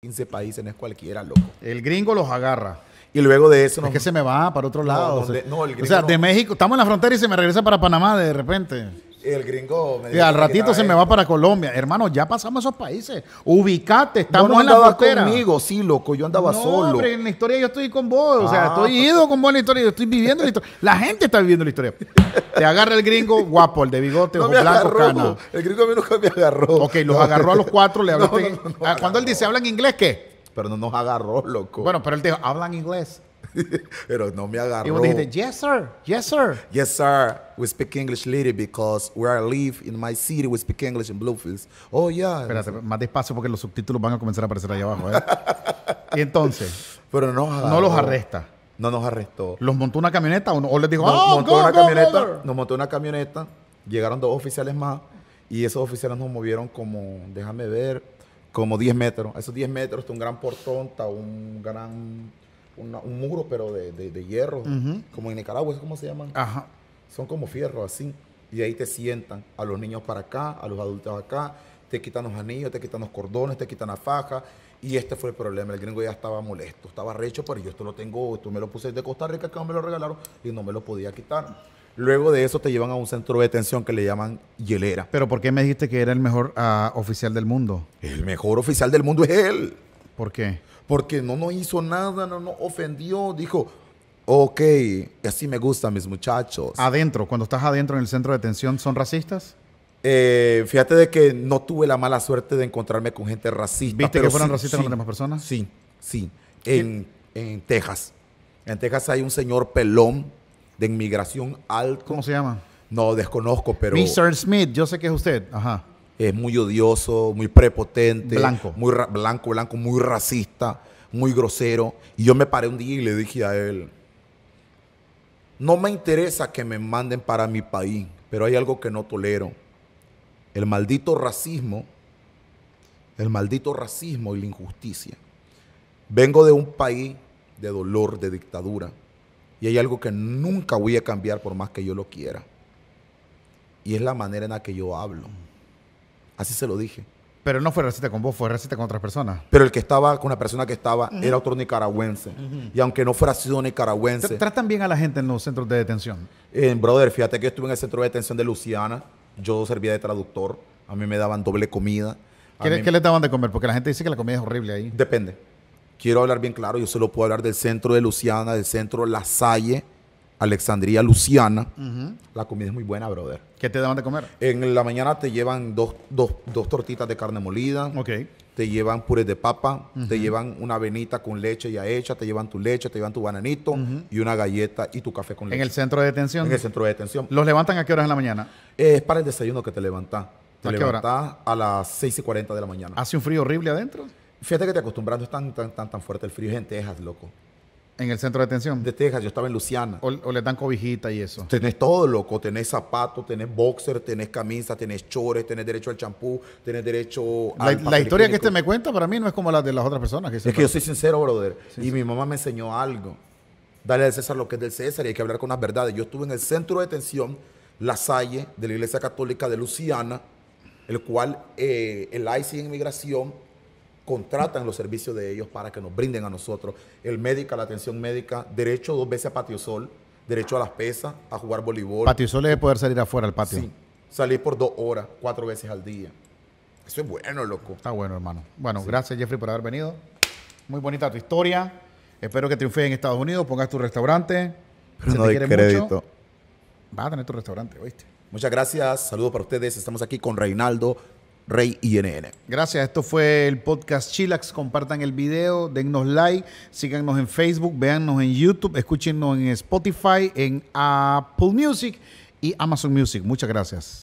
15 países, no es cualquiera, loco. El gringo los agarra. Y luego de eso... Es que se me va para otro lado. o sea, de México, estamos en la frontera y se me regresa para Panamá de repente el gringo me dijo al ratito se me va para Colombia. Hermano, ya pasamos esos países. Ubicate, estamos en la frontera. conmigo, sí, loco, yo andaba no, solo. Hombre, en la historia yo estoy con vos, o sea, ah, estoy pues. ido con vos en la historia, yo estoy viviendo la historia. La gente está viviendo la historia. Te agarra el gringo guapo, el de bigote, blanco, El gringo a mí nunca me agarró. Ok, los agarró a los cuatro, le ah, cuando él dice, ¿hablan inglés qué? Pero no nos agarró, loco. Bueno, pero él dijo, ¿hablan inglés? pero no me agarró. Y vos dijiste, yes, sir, yes, sir. Yes, sir, we speak English little because where I live in my city we speak English in Bluefields. Oh, yeah. Espérate, más despacio porque los subtítulos van a comenzar a aparecer ahí abajo. ¿eh? y entonces, pero no, no los arresta. No nos arrestó. ¿Los montó una camioneta o, les dijo, ah, montó una camioneta, Nos montó una camioneta, llegaron dos oficiales más y esos oficiales nos movieron como, déjame ver, como 10 metros. Esos 10 metros está un gran portón, está un gran un muro, pero de, hierro, como en Nicaragua, ¿cómo se llaman? Ajá. Son como fierros así. Y ahí te sientan a los niños para acá, a los adultos acá, te quitan los anillos, te quitan los cordones, te quitan la faja. Y este fue el problema. El gringo ya estaba molesto, estaba recho, pero yo esto lo tengo, esto me lo puse de Costa Rica, que me lo regalaron y no me lo podía quitar. Luego de eso te llevan a un centro de detención que le llaman hielera. Pero ¿por qué me dijiste que era el mejor ah, oficial del mundo? El mejor oficial del mundo es él. ¿Por qué? Porque no, no hizo nada, no, no ofendió, dijo, ok, así me gustan mis muchachos. Adentro, cuando estás adentro en el centro de detención ¿son racistas? Eh, fíjate de que no tuve la mala suerte de encontrarme con gente racista. ¿Viste que fueron racistas con las demás personas? Sí, sí. En, en, Texas. En Texas hay un señor pelón de inmigración alto. ¿Cómo se llama? No, desconozco, pero. Mr. Smith, yo sé que es usted. Ajá es muy odioso, muy prepotente. Blanco. Muy blanco, blanco, muy racista, muy grosero. Y yo me paré un día y le dije a él, no me interesa que me manden para mi país, pero hay algo que no tolero. El maldito racismo, el maldito racismo y la injusticia. Vengo de un país de dolor, de dictadura, y hay algo que nunca voy a cambiar por más que yo lo quiera. Y es la manera en la que yo hablo. Así se lo dije. Pero no fue racista con vos, fue racista con otras personas. Pero el que estaba con la persona que estaba era otro nicaragüense. Y aunque no fuera sido nicaragüense. ¿Tratan bien a la gente en los centros de detención? En eh, brother, fíjate que yo estuve en el centro de detención de Luciana. Yo servía de traductor. A mí me daban doble comida. ¿Qué, le ¿Qué, daban de comer? Porque la gente dice que la comida es horrible ahí. Depende. Quiero hablar bien claro. Yo solo puedo hablar del centro de Luciana, del centro La Salle Alexandría Luciana. La comida es muy buena, brother. ¿Qué te dan de comer? En la mañana te llevan dos, tortitas de carne molida. Ok. Te llevan purés de papa, te llevan una avenita con leche ya hecha, te llevan tu leche, te llevan tu bananito y una galleta y tu café con leche. ¿En el centro de detención? En el centro de detención. ¿Los levantan a qué horas en la mañana? Eh, es para el desayuno que te levantás. Te ¿A a las 6 y 40 de la mañana. ¿Hace un frío horrible adentro? Fíjate que te acostumbrando es tan, tan, tan, fuerte el frío, gente, dejas loco. En el centro de detención. De Texas, yo estaba en Luciana. O, le dan cobijita y eso. Tenés todo, loco. Tenés zapatos, tenés boxer, tenés camisa, tenés chores, tenés derecho al champú, tenés derecho la, La historia que este me cuenta para mí no es como la de las otras personas. es que yo soy sincero, brother. y mi mamá me enseñó algo. Dale al César lo que es del César y hay que hablar con las verdades. Yo estuve en el centro de detención, La Salle, de la Iglesia Católica de Luciana, el cual eh, el ICE en Inmigración contratan los servicios de ellos para que nos brinden a nosotros el médico, la atención médica, derecho dos veces a patio sol, derecho a las pesas, a jugar voleibol. Patio sol es poder salir afuera al patio. Sí, salir por dos horas, cuatro veces al día. Eso es bueno, loco. Está bueno, hermano. Bueno, gracias Jeffrey por haber venido. Muy bonita tu historia. Espero que triunfes en Estados Unidos, pongas tu restaurante. Pero no te Mucho. va a tener tu restaurante, ¿oíste? Muchas gracias. Saludos para ustedes. Estamos aquí con Reinaldo Rey INN. Gracias, esto fue el podcast Chilax. Compartan el video, dennos like, síganos en Facebook, véannos en YouTube, escúchenos en Spotify, en Apple Music y Amazon Music. Muchas gracias.